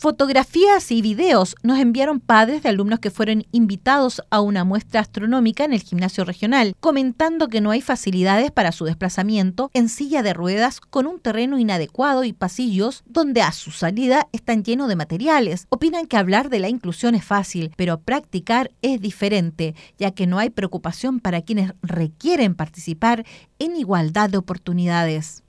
Fotografías y videos nos enviaron padres de alumnos que fueron invitados a una muestra astronómica en el gimnasio regional, comentando que no hay facilidades para su desplazamiento en silla de ruedas con un terreno inadecuado y pasillos donde a su salida están llenos de materiales. Opinan que hablar de la inclusión es fácil, pero practicar es diferente, ya que no hay preocupación para quienes requieren participar en igualdad de oportunidades.